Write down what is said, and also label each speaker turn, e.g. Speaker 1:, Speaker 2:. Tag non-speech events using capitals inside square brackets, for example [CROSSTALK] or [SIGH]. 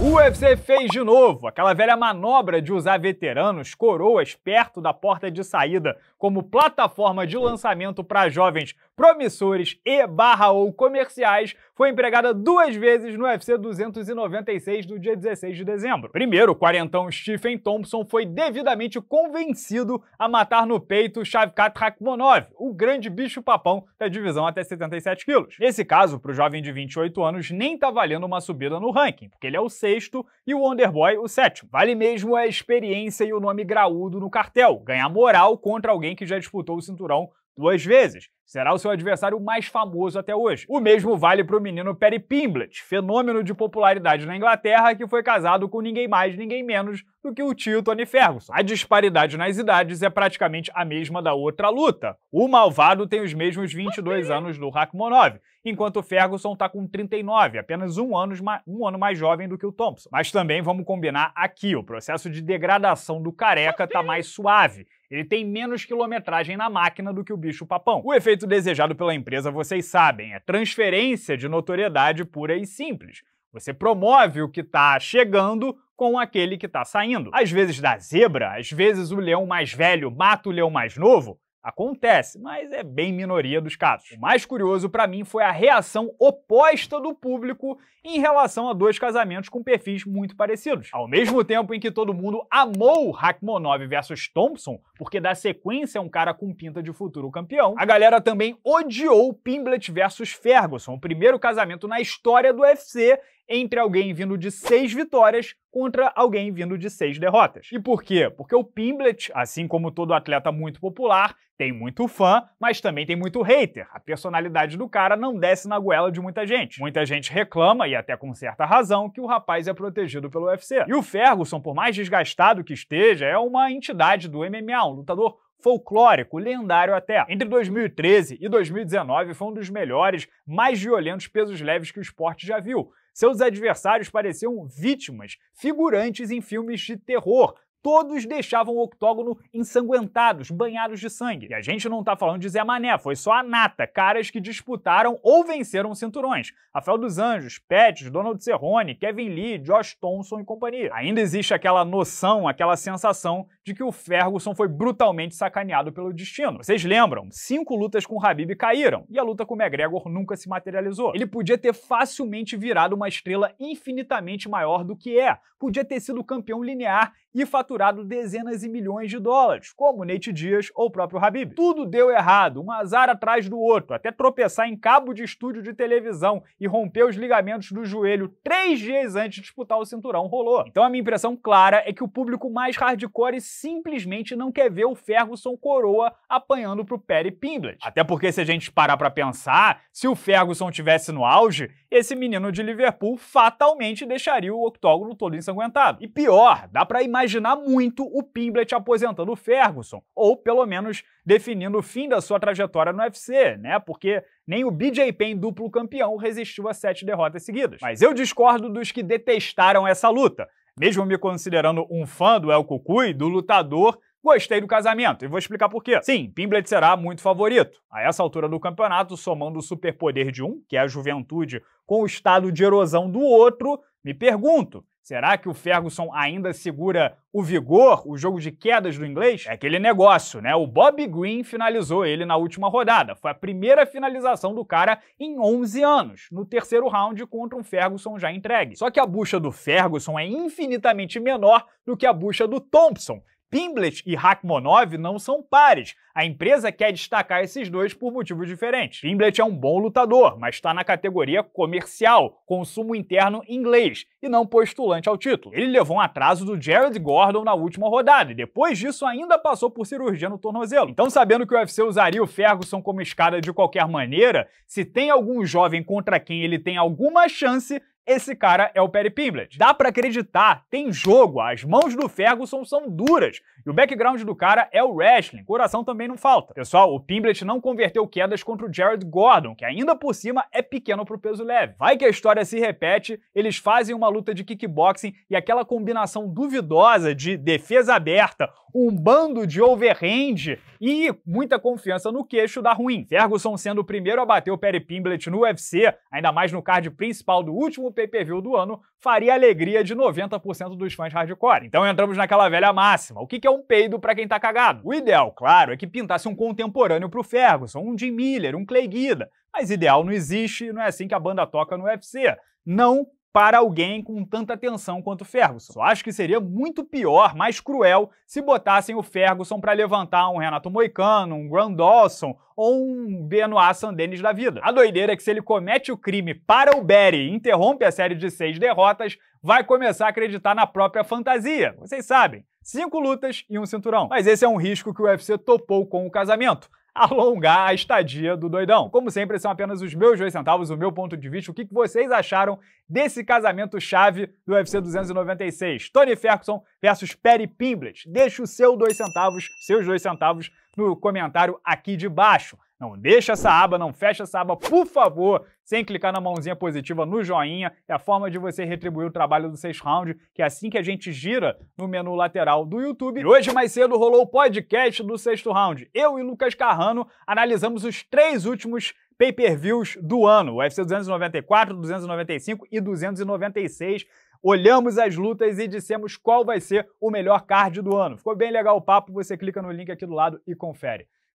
Speaker 1: O UFC fez de novo aquela velha manobra de usar veteranos, coroas perto da porta de saída como plataforma de lançamento para jovens promissores e barra ou comerciais, foi empregada duas vezes no UFC 296 do dia 16 de dezembro. Primeiro, o quarentão Stephen Thompson foi devidamente convencido a matar no peito Shavkat Rakhmonov, o grande bicho-papão da divisão até 77 quilos. Nesse caso, para o jovem de 28 anos, nem tá valendo uma subida no ranking, porque ele é o sexto e o Wonderboy o sétimo. Vale mesmo a experiência e o nome graúdo no cartel, ganhar moral contra alguém que já disputou o cinturão duas vezes. Será o seu adversário mais famoso até hoje. O mesmo vale para o menino Perry Pimblett, fenômeno de popularidade na Inglaterra que foi casado com ninguém mais, ninguém menos do que o tio Tony Ferguson. A disparidade nas idades é praticamente a mesma da outra luta. O malvado tem os mesmos 22 anos do Rakhmonov, enquanto o Ferguson está com 39, apenas um ano, um ano mais jovem do que o Thompson. Mas também vamos combinar aqui, o processo de degradação do careca está mais suave ele tem menos quilometragem na máquina do que o bicho papão. O efeito desejado pela empresa, vocês sabem, é transferência de notoriedade pura e simples. Você promove o que está chegando com aquele que está saindo. Às vezes dá zebra, às vezes o leão mais velho mata o leão mais novo, Acontece, mas é bem minoria dos casos. O mais curioso para mim foi a reação oposta do público em relação a dois casamentos com perfis muito parecidos. Ao mesmo tempo em que todo mundo amou Rakhmonov versus Thompson, porque da sequência é um cara com pinta de futuro campeão, a galera também odiou Pimblett versus Ferguson, o primeiro casamento na história do UFC entre alguém vindo de seis vitórias contra alguém vindo de seis derrotas. E por quê? Porque o Pimblet, assim como todo atleta muito popular, tem muito fã, mas também tem muito hater. A personalidade do cara não desce na goela de muita gente. Muita gente reclama, e até com certa razão, que o rapaz é protegido pelo UFC. E o Ferguson, por mais desgastado que esteja, é uma entidade do MMA, um lutador folclórico, lendário até. Entre 2013 e 2019 foi um dos melhores, mais violentos pesos leves que o esporte já viu. Seus adversários pareciam vítimas, figurantes em filmes de terror, todos deixavam o octógono ensanguentados, banhados de sangue. E a gente não tá falando de Zé Mané, foi só a nata, caras que disputaram ou venceram cinturões. Rafael dos Anjos, Pets, Donald Cerrone, Kevin Lee, Josh Thompson e companhia. Ainda existe aquela noção, aquela sensação de que o Ferguson foi brutalmente sacaneado pelo destino. Vocês lembram? Cinco lutas com o Habib caíram, e a luta com o McGregor nunca se materializou. Ele podia ter facilmente virado uma estrela infinitamente maior do que é, podia ter sido campeão linear e faturado dezenas e milhões de dólares, como Nate Dias ou o próprio Habib. Tudo deu errado, um azar atrás do outro, até tropeçar em cabo de estúdio de televisão e romper os ligamentos do joelho três dias antes de disputar o cinturão rolou. Então a minha impressão clara é que o público mais hardcore simplesmente não quer ver o Ferguson coroa apanhando pro Perry Pimblett. Até porque se a gente parar pra pensar, se o Ferguson tivesse no auge, esse menino de Liverpool fatalmente deixaria o octógono todo ensanguentado. E pior, dá para imaginar muito o Pimblet aposentando o Ferguson, ou pelo menos definindo o fim da sua trajetória no UFC, né? Porque nem o BJ Penn, duplo campeão, resistiu a sete derrotas seguidas. Mas eu discordo dos que detestaram essa luta. Mesmo me considerando um fã do El Cucuy, do lutador, Gostei do casamento e vou explicar por quê. Sim, Pimblet será muito favorito. A essa altura do campeonato, somando o superpoder de um, que é a juventude, com o estado de erosão do outro, me pergunto, Será que o Ferguson ainda segura o vigor, o jogo de quedas do inglês? É aquele negócio, né? O Bob Green finalizou ele na última rodada. Foi a primeira finalização do cara em 11 anos, no terceiro round contra um Ferguson já entregue. Só que a bucha do Ferguson é infinitamente menor do que a bucha do Thompson, Pimblet e Rachmanov não são pares. A empresa quer destacar esses dois por motivos diferentes. Pimblet é um bom lutador, mas está na categoria comercial, consumo interno inglês, e não postulante ao título. Ele levou um atraso do Jared Gordon na última rodada, e depois disso ainda passou por cirurgia no tornozelo. Então, sabendo que o UFC usaria o Ferguson como escada de qualquer maneira, se tem algum jovem contra quem ele tem alguma chance, esse cara é o Perry Pimblett. Dá para acreditar, tem jogo, as mãos do Ferguson são duras e o background do cara é o wrestling, coração também não falta. Pessoal, o Pimblett não converteu quedas contra o Jared Gordon, que ainda por cima é pequeno pro peso leve. Vai que a história se repete, eles fazem uma luta de kickboxing e aquela combinação duvidosa de defesa aberta, um bando de overhand e muita confiança no queixo dá ruim. Ferguson sendo o primeiro a bater o Perry Pimblett no UFC, ainda mais no card principal do último pay-per-view do ano faria a alegria de 90% dos fãs hardcore. Então entramos naquela velha máxima. O que é um peido para quem tá cagado? O ideal, claro, é que pintasse um contemporâneo pro Ferguson, um Jim Miller, um Clay Guida. Mas ideal não existe e não é assim que a banda toca no UFC. Não para alguém com tanta atenção quanto o Ferguson. Só acho que seria muito pior, mais cruel, se botassem o Ferguson para levantar um Renato Moicano, um Grand Dawson ou um Benoit Sandenes da vida. A doideira é que se ele comete o crime para o Barry, e interrompe a série de seis derrotas, vai começar a acreditar na própria fantasia. Vocês sabem, cinco lutas e um cinturão. Mas esse é um risco que o UFC topou com o casamento. [LAUGHS] alongar a estadia do doidão. Como sempre, são apenas os meus dois centavos, o meu ponto de vista, o que vocês acharam desse casamento chave do UFC 296. Tony Ferguson versus Perry Pimblett. Deixe o seu dois centavos, seus dois centavos no comentário aqui de baixo. Não deixa essa aba, não fecha essa aba, por favor, sem clicar na mãozinha positiva no joinha. É a forma de você retribuir o trabalho do Sexto Round, que é assim que a gente gira no menu lateral do YouTube. E hoje, mais cedo, rolou o podcast do sexto round. Eu e Lucas Carrano analisamos os três últimos pay-per-views do ano: UFC 294, 295 e 296 olhamos as lutas e dissemos qual vai ser o melhor card do ano. Ficou bem legal o papo, você clica no link aqui do lado e confere.